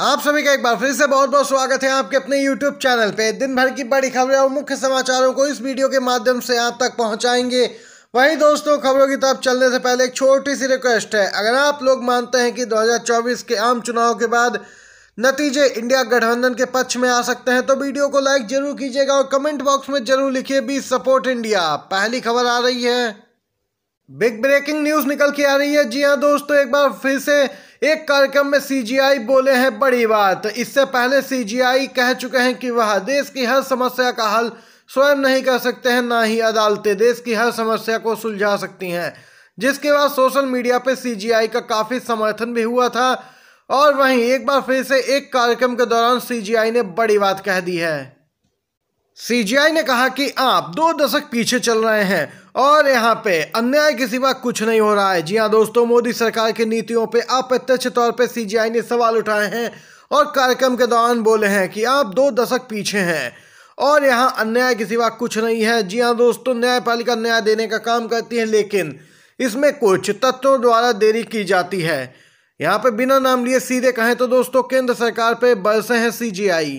आप सभी का एक बार फिर से बहुत बहुत स्वागत है आपके अपने YouTube चैनल पे दिन भर की बड़ी खबरें और मुख्य समाचारों को इस वीडियो के माध्यम से आप तक पहुंचाएंगे वहीं दोस्तों खबरों की तरफ चलने से पहले एक छोटी सी रिक्वेस्ट है अगर आप लोग मानते हैं कि 2024 के आम चुनाव के बाद नतीजे इंडिया गठबंधन के पक्ष में आ सकते हैं तो वीडियो को लाइक जरूर कीजिएगा और कमेंट बॉक्स में जरूर लिखिए भी सपोर्ट इंडिया पहली खबर आ रही है बिग ब्रेकिंग न्यूज निकल के आ रही है जी हाँ दोस्तों एक बार फिर से एक कार्यक्रम में सीजीआई बोले हैं बड़ी बात तो इससे पहले सीजीआई कह चुके हैं कि वह देश की हर समस्या का हल स्वयं नहीं कर सकते हैं ना ही अदालतें देश की हर समस्या को सुलझा सकती हैं जिसके बाद सोशल मीडिया पर सीजीआई का काफ़ी समर्थन भी हुआ था और वहीं एक बार फिर से एक कार्यक्रम के दौरान सीजीआई ने बड़ी बात कह दी है सीजीआई ने कहा कि आप दो दशक पीछे चल रहे हैं और यहाँ पे अन्याय के सिवा कुछ नहीं हो रहा है जी हाँ दोस्तों मोदी सरकार की नीतियों पे अप्रत्यक्ष तौर पे सीजीआई ने सवाल उठाए हैं और कार्यक्रम के दौरान बोले हैं कि आप दो दशक पीछे हैं और यहाँ अन्याय के सिवा कुछ नहीं है जी हाँ दोस्तों न्यायपालिका न्याय देने का काम करती है लेकिन इसमें कुछ तत्वों द्वारा देरी की जाती है यहाँ पे बिना नाम लिए सीधे कहें तो दोस्तों केंद्र सरकार पे बरसे हैं सीजीआई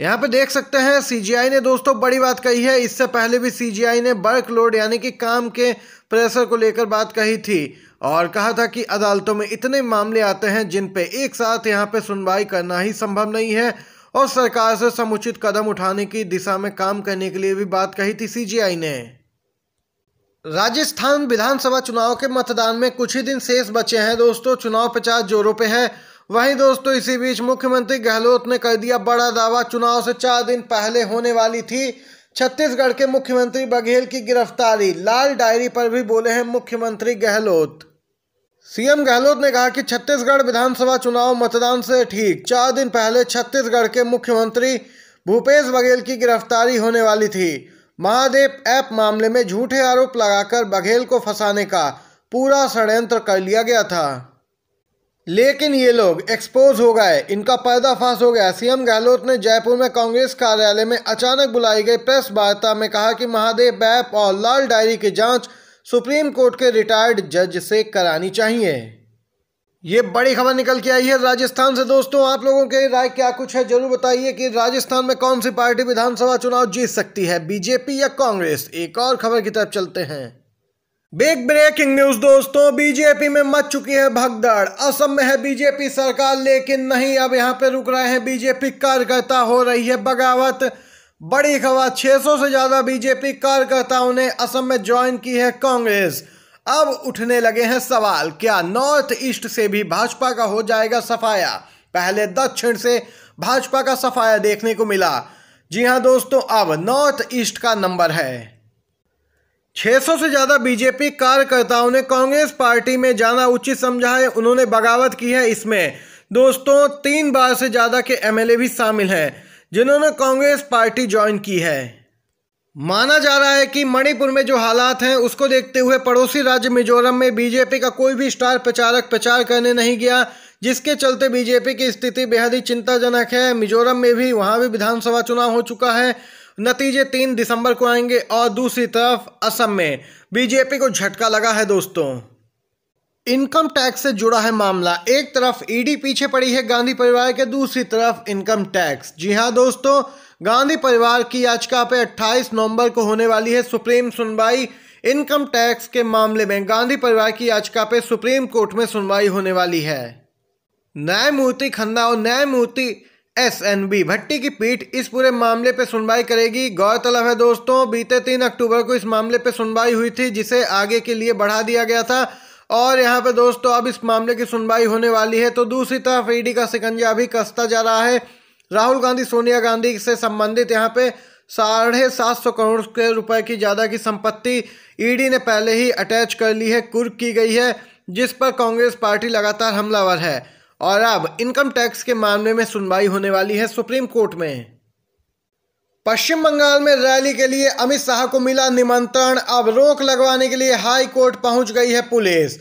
यहाँ पे देख सकते हैं सीजीआई ने दोस्तों बड़ी बात कही है इससे पहले भी सीजीआई ने लोड यानी कि काम के प्रेशर को लेकर बात कही थी और कहा था कि अदालतों में इतने मामले आते हैं जिन पे एक साथ यहाँ पे सुनवाई करना ही संभव नहीं है और सरकार से समुचित कदम उठाने की दिशा में काम करने के लिए भी बात कही थी सी ने राजस्थान विधानसभा चुनाव के मतदान में कुछ ही दिन शेष बचे हैं दोस्तों चुनाव प्रचार जोरों पे है वहीं दोस्तों इसी बीच मुख्यमंत्री गहलोत ने कर दिया बड़ा दावा चुनाव से चार दिन पहले होने वाली थी छत्तीसगढ़ के मुख्यमंत्री बघेल की गिरफ्तारी लाल डायरी पर भी बोले हैं मुख्यमंत्री गहलोत सीएम गहलोत ने कहा कि छत्तीसगढ़ विधानसभा चुनाव मतदान से ठीक चार दिन पहले छत्तीसगढ़ के मुख्यमंत्री भूपेश बघेल की गिरफ्तारी होने वाली थी महादेव ऐप मामले में झूठे आरोप लगाकर बघेल को फंसाने का पूरा षड्यंत्र कर लिया गया था लेकिन ये लोग एक्सपोज हो गए इनका पर्दाफाश हो गया सीएम गहलोत ने जयपुर में कांग्रेस कार्यालय में अचानक बुलाई गई प्रेस वार्ता में कहा कि महादेव बैप और लाल डायरी की जांच सुप्रीम कोर्ट के रिटायर्ड जज से करानी चाहिए ये बड़ी खबर निकल के आई है राजस्थान से दोस्तों आप लोगों के राय क्या कुछ है जरूर बताइए कि राजस्थान में कौन सी पार्टी विधानसभा चुनाव जीत सकती है बीजेपी या कांग्रेस एक और खबर की तरफ चलते हैं बिग ब्रेकिंग न्यूज दोस्तों बीजेपी में मच चुकी है भगदड़ असम में है बीजेपी सरकार लेकिन नहीं अब यहां पे रुक रहे हैं बीजेपी कार्यकर्ता हो रही है बगावत बड़ी खबर 600 से ज्यादा बीजेपी कार्यकर्ताओं ने असम में ज्वाइन की है कांग्रेस अब उठने लगे हैं सवाल क्या नॉर्थ ईस्ट से भी भाजपा का हो जाएगा सफाया पहले दक्षिण से भाजपा का सफाया देखने को मिला जी हाँ दोस्तों अब नॉर्थ ईस्ट का नंबर है 600 से ज्यादा बीजेपी कार्यकर्ताओं ने कांग्रेस पार्टी में जाना उचित समझा है उन्होंने बगावत की है इसमें दोस्तों तीन बार से ज्यादा के एमएलए भी शामिल हैं जिन्होंने कांग्रेस पार्टी ज्वाइन की है माना जा रहा है कि मणिपुर में जो हालात हैं उसको देखते हुए पड़ोसी राज्य मिजोरम में बीजेपी का कोई भी स्टार प्रचारक प्रचार करने नहीं गया जिसके चलते बीजेपी की स्थिति बेहद ही चिंताजनक है मिजोरम में भी वहाँ भी विधानसभा चुनाव हो चुका है नतीजे तीन दिसंबर को आएंगे और दूसरी तरफ असम में बीजेपी को झटका लगा है दोस्तों इनकम टैक्स से जुड़ा है मामला एक तरफ ईडी e पीछे पड़ी है गांधी परिवार के दूसरी तरफ इनकम टैक्स जी हां दोस्तों गांधी परिवार की याचिका पे 28 नवंबर को होने वाली है सुप्रीम सुनवाई इनकम टैक्स के मामले में गांधी परिवार की याचिका पे सुप्रीम कोर्ट में सुनवाई होने वाली है न्यायमूर्ति खन्ना और न्यायमूर्ति एस एन बी भट्टी की पीठ इस पूरे मामले पर सुनवाई करेगी गौरतलब है दोस्तों बीते तीन अक्टूबर को इस मामले पर सुनवाई हुई थी जिसे आगे के लिए बढ़ा दिया गया था और यहाँ पर दोस्तों अब इस मामले की सुनवाई होने वाली है तो दूसरी तरफ ईडी e का सिकंजा भी कसता जा रहा है राहुल गांधी सोनिया गांधी से संबंधित यहाँ पे साढ़े सात सौ करोड़ के रुपए की ज़्यादा की संपत्ति ईडी e ने पहले ही अटैच कर ली है कुर्क की गई है जिस पर कांग्रेस पार्टी लगातार हमलावर है और अब इनकम टैक्स के मामले में सुनवाई होने वाली है सुप्रीम कोर्ट में पश्चिम बंगाल में रैली के लिए अमित शाह को मिला निमंत्रण अब रोक लगवाने के लिए हाई कोर्ट पहुंच गई है पुलिस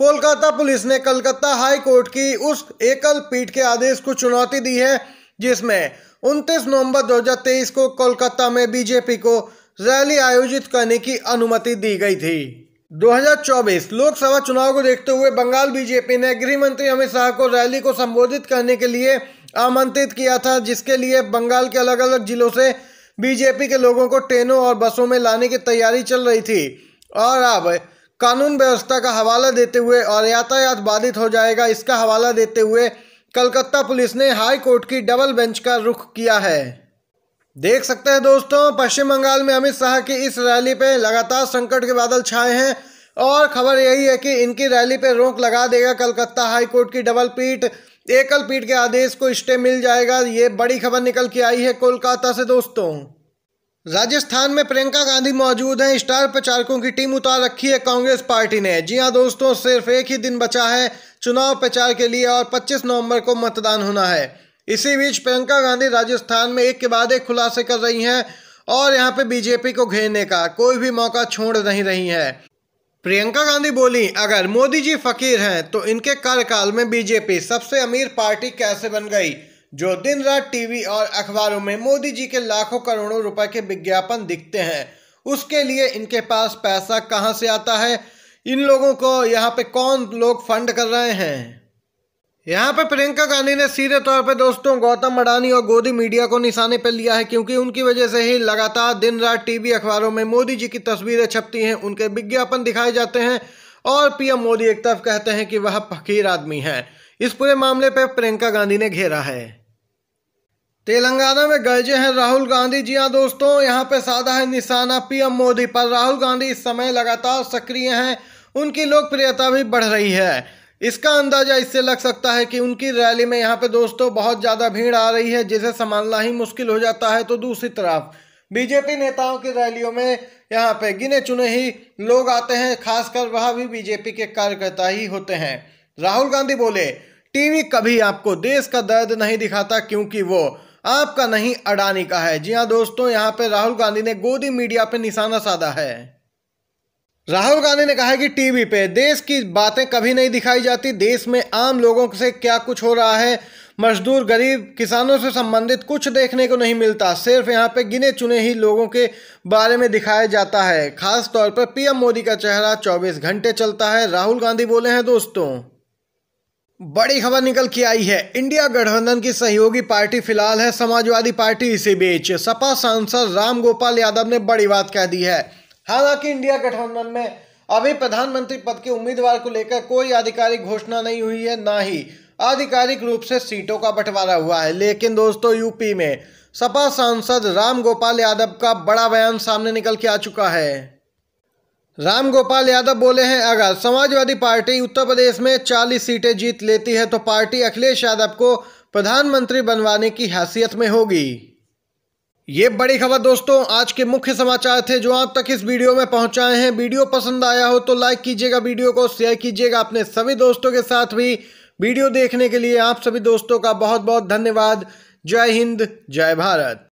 कोलकाता पुलिस ने कलकत्ता हाई कोर्ट की उस एकल पीठ के आदेश को चुनौती दी है जिसमें 29 नवंबर 2023 को कोलकाता में बीजेपी को रैली आयोजित करने की अनुमति दी गई थी 2024 लोकसभा चुनाव को देखते हुए बंगाल बीजेपी ने गृह मंत्री अमित शाह को रैली को संबोधित करने के लिए आमंत्रित किया था जिसके लिए बंगाल के अलग अलग जिलों से बीजेपी के लोगों को ट्रेनों और बसों में लाने की तैयारी चल रही थी और अब कानून व्यवस्था का हवाला देते हुए और यातायात बाधित हो जाएगा इसका हवाला देते हुए कलकत्ता पुलिस ने हाई कोर्ट की डबल बेंच का रुख किया है देख सकते हैं दोस्तों पश्चिम बंगाल में अमित शाह की इस रैली पे लगातार संकट के बादल छाए हैं और खबर यही है कि इनकी रैली पे रोक लगा देगा कलकत्ता हाईकोर्ट की डबल पीठ एकल पीठ के आदेश को स्टे मिल जाएगा ये बड़ी खबर निकल के आई है कोलकाता से दोस्तों राजस्थान में प्रियंका गांधी मौजूद हैं स्टार प्रचारकों की टीम उतार रखी है कांग्रेस पार्टी ने जी हां दोस्तों सिर्फ एक ही दिन बचा है चुनाव प्रचार के लिए और 25 नवंबर को मतदान होना है इसी बीच प्रियंका गांधी राजस्थान में एक के बाद एक खुलासे कर रही हैं और यहाँ पे बीजेपी को घेरने का कोई भी मौका छोड़ नहीं रही है प्रियंका गांधी बोली अगर मोदी जी फकीर हैं तो इनके कार्यकाल में बीजेपी सबसे अमीर पार्टी कैसे बन गई जो दिन रात टीवी और अखबारों में मोदी जी के लाखों करोड़ों रुपए के विज्ञापन दिखते हैं उसके लिए इनके पास पैसा कहाँ से आता है इन लोगों को यहाँ पे कौन लोग फंड कर रहे हैं यहाँ पर प्रियंका गांधी ने सीधे तौर पर दोस्तों गौतम अडानी और गोदी मीडिया को निशाने पर लिया है क्योंकि उनकी वजह से ही लगातार दिन रात टीवी अखबारों में मोदी जी की तस्वीरें छपती हैं उनके विज्ञापन दिखाए जाते हैं और पीएम मोदी एक तरफ कहते हैं कि वह फकीर आदमी है इस पूरे मामले पर प्रियंका गांधी ने घेरा है तेलंगाना में गर्जे हैं राहुल गांधी जी हाँ दोस्तों यहाँ पे साधा है निशाना पीएम मोदी पर राहुल गांधी इस समय लगातार सक्रिय हैं उनकी लोकप्रियता भी बढ़ रही है इसका अंदाजा इससे लग सकता है कि उनकी रैली में यहाँ पे दोस्तों बहुत ज़्यादा भीड़ आ रही है जिसे संभालना ही मुश्किल हो जाता है तो दूसरी तरफ बीजेपी नेताओं की रैलियों में यहाँ पे गिने चुने ही लोग आते हैं खासकर वह भी बीजेपी के कार्यकर्ता ही होते हैं राहुल गांधी बोले टीवी कभी आपको देश का दर्द नहीं दिखाता क्योंकि वो आपका नहीं अडानी का है जी हाँ दोस्तों यहाँ पे राहुल गांधी ने गोदी मीडिया पे निशाना साधा है राहुल गांधी ने कहा कि टीवी पे देश की बातें कभी नहीं दिखाई जाती देश में आम लोगों से क्या कुछ हो रहा है मजदूर गरीब किसानों से संबंधित कुछ देखने को नहीं मिलता सिर्फ यहाँ पे गिने चुने ही लोगों के बारे में दिखाया जाता है खास तौर पर पीएम मोदी का चेहरा 24 घंटे चलता है राहुल गांधी बोले हैं दोस्तों बड़ी खबर निकल के आई है इंडिया गठबंधन की सहयोगी पार्टी फिलहाल है समाजवादी पार्टी इसी बीच सपा सांसद राम गोपाल यादव ने बड़ी बात कह दी है हालांकि इंडिया गठबंधन में अभी प्रधानमंत्री पद के उम्मीदवार को लेकर कोई आधिकारिक घोषणा नहीं हुई है ना ही आधिकारिक रूप से सीटों का बंटवारा हुआ है लेकिन दोस्तों यूपी में सपा सांसद राम गोपाल यादव का बड़ा बयान सामने निकल के आ चुका है राम गोपाल यादव बोले हैं अगर समाजवादी पार्टी उत्तर प्रदेश में 40 सीटें जीत लेती है तो पार्टी अखिलेश यादव को प्रधानमंत्री बनवाने की हैसियत में होगी ये बड़ी खबर दोस्तों आज के मुख्य समाचार थे जो आप तक इस वीडियो में पहुंचाए हैं वीडियो पसंद आया हो तो लाइक कीजिएगा वीडियो को शेयर कीजिएगा अपने सभी दोस्तों के साथ भी वीडियो देखने के लिए आप सभी दोस्तों का बहुत बहुत धन्यवाद जय हिंद जय भारत